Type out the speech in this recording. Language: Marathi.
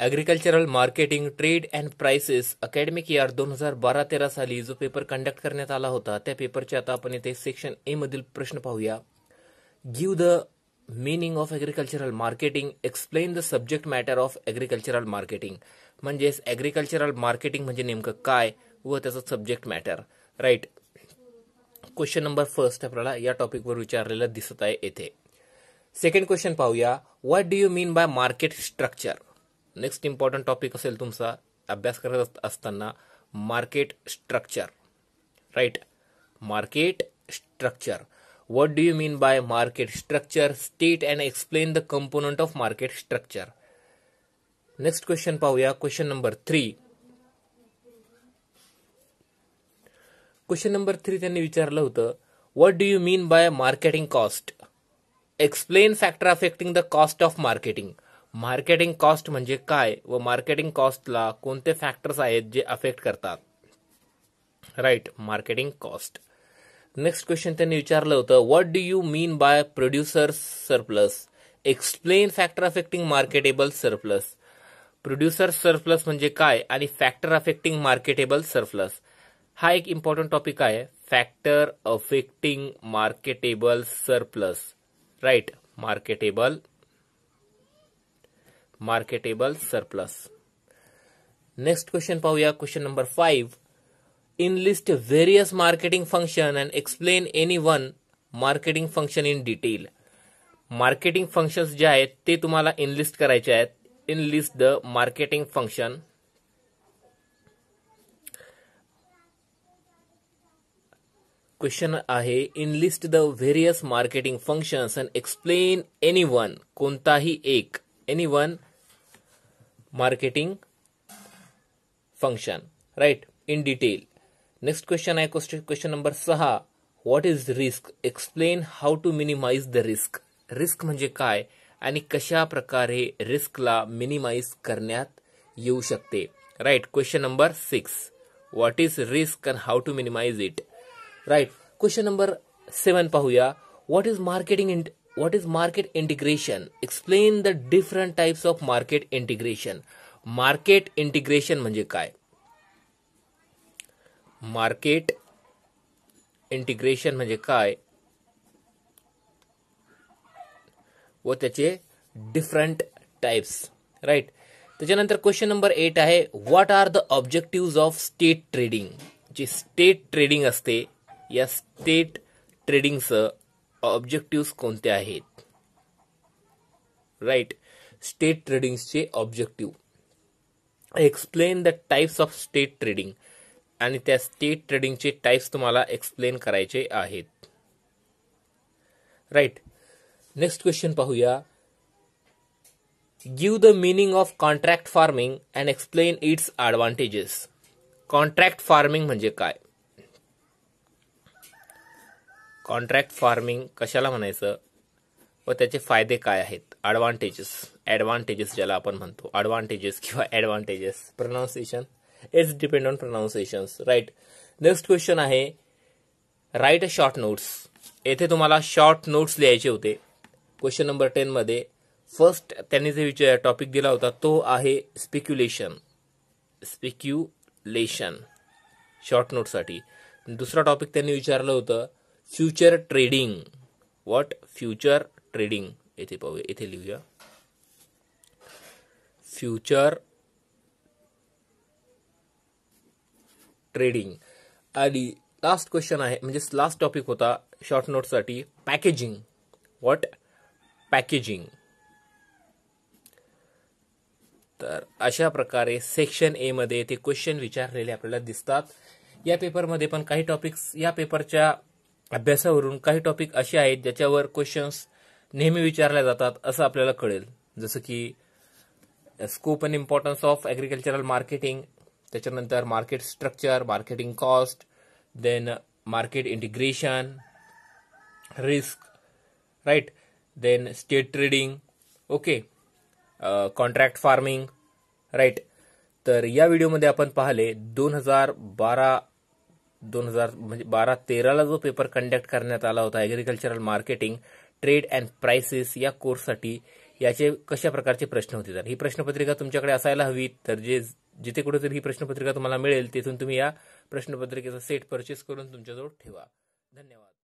agricultural marketing trade and prices academic year दोन हजार बारा तेरा साली जो पेपर कंडक्ट करण्यात आला होता त्या पेपरचे आता आपण इथे सेक्शन ए मधील प्रश्न पाहूया give the meaning of agricultural marketing explain the subject matter of agricultural marketing म्हणजे अॅग्रिकल्चरल मार्केटिंग म्हणजे नेमकं काय व त्याचं subject matter right question number first आपल्याला या टॉपिकवर विचारलेलं दिसत आहे येथे सेकंड क्वेश्चन पाहूया what do you mean by market structure next important topic असेल तुमचा अभ्यास करत असताना market structure right market structure what do you mean by market structure state and explain the component of market structure next question पाहूया question number three question number three त्यांनी विचारलं होतं what do you mean by marketing cost explain factor affecting the cost of marketing marketing cost म्हणजे काय व मार्केटिंग कॉस्टला कोणते फॅक्टर्स आहेत जे अफेक्ट करतात right marketing cost next question त्यांनी विचारलं होतं what do you mean by producer surplus explain factor affecting marketable surplus producer surplus म्हणजे काय आणि फॅक्टर अफेक्टिंग मार्केटेबल सरप्लस हा एक इम्पॉर्टंट टॉपिक आहे factor affecting marketable surplus right marketable marketable surplus next question पाहूया question number five in list various marketing function and explain any one marketing function in detail marketing function जे आहेत ते तुम्हाला इनलिस्ट करायचे आहेत in list the marketing function question आहे in list the various marketing functions and explain any one कोणताही एक any one marketing function right in detail next question आहे क्वेश्चन क्वेश्चन नंबर सहा what is risk explain how to minimise the risk risk म्हणजे काय आणि कशा प्रकारे रिस्कला मिनिमाइज करण्यात येऊ शकते right question number six what is risk and how to minimise it right question number seven पाहूया what is marketing what is market integration explain the different types of market integration market integration म्हणजे काय मार्केट इंटिग्रेशन म्हणजे काय व त्याचे डिफरंट टाइप्स राईट त्याच्यानंतर क्वेश्चन नंबर एट आहे what are the objective of state trading जे स्टेट ट्रेडिंग असते या स्टेट ट्रेडिंगचं ऑब्जेक्टिव्ह कोणते आहेत राईट स्टेट ट्रेडिंगचे objective explain the types of state trading आणि त्या स्टेट ट्रेडिंगचे टाईप्स तुम्हाला एक्सप्लेन करायचे आहेत राईट नेक्स्ट क्वेश्चन पाहूया give the meaning of contract farming and explain it's advantages contract farming म्हणजे काय कॉन्ट्रॅक्ट फार्मिंग कशाला म्हणायचं व त्याचे फायदे काय आहेत अडवांटेजेस ॲडव्हान्टेजेस ज्याला आपण म्हणतो ॲडव्हान्टेजेस किंवा advantages pronunciation it's depend on pronunciation right next question आहे राईट अ शॉर्ट नोट्स येथे तुम्हाला शॉर्ट नोट्स लिहायचे होते क्वेश्चन नंबर टेनमध्ये फर्स्ट त्यांनी जे विचार टॉपिक दिला होता तो आहे स्पेक्युलेशन स्पेक्युलेशन शॉर्ट नोटसाठी दुसरा टॉपिक त्यांनी विचारलं होतं future trading what future trading येथे पाहूया येथे लिहूया फ्युचर ट्रेडिंग आणि लास्ट क्वेश्चन आहे म्हणजे लास्ट टॉपिक होता शॉर्ट नोटसाठी पॅकेजिंग वॉट पॅकेजिंग तर अशा प्रकारे सेक्शन ए मध्ये ते क्वेश्चन विचारलेले आपल्याला दिसतात या पेपरमध्ये पण काही टॉपिक्स या पेपरच्या अभ्यासावरून काही टॉपिक असे आहेत ज्याच्यावर क्वेश्चन्स नेहमी विचारल्या जातात असं आपल्याला कळेल जसं की scope and importance of agricultural marketing त्याच्यानंतर market structure marketing cost then market integration risk right then state trading okay contract farming right तर या व्हिडिओमध्ये आपण पाहिले दोन हजार बारा दोन हजार म्हणजे बारा तेराला जो पेपर कंडक्ट करण्यात आला होता agricultural marketing trade and prices या कोर्ससाठी याचे कशा प्रकारचे प्रश्न होते तर ही प्रश्नपत्रिका तुमच्याकडे असायला हवी तर जे जिथे कुठेतरी ही प्रश्नपत्रिका तुम्हाला मिळेल तिथून तुम्ही या प्रश्नपत्रिकेचा सेट परचेस करून तुमच्याजवळ ठेवा धन्यवाद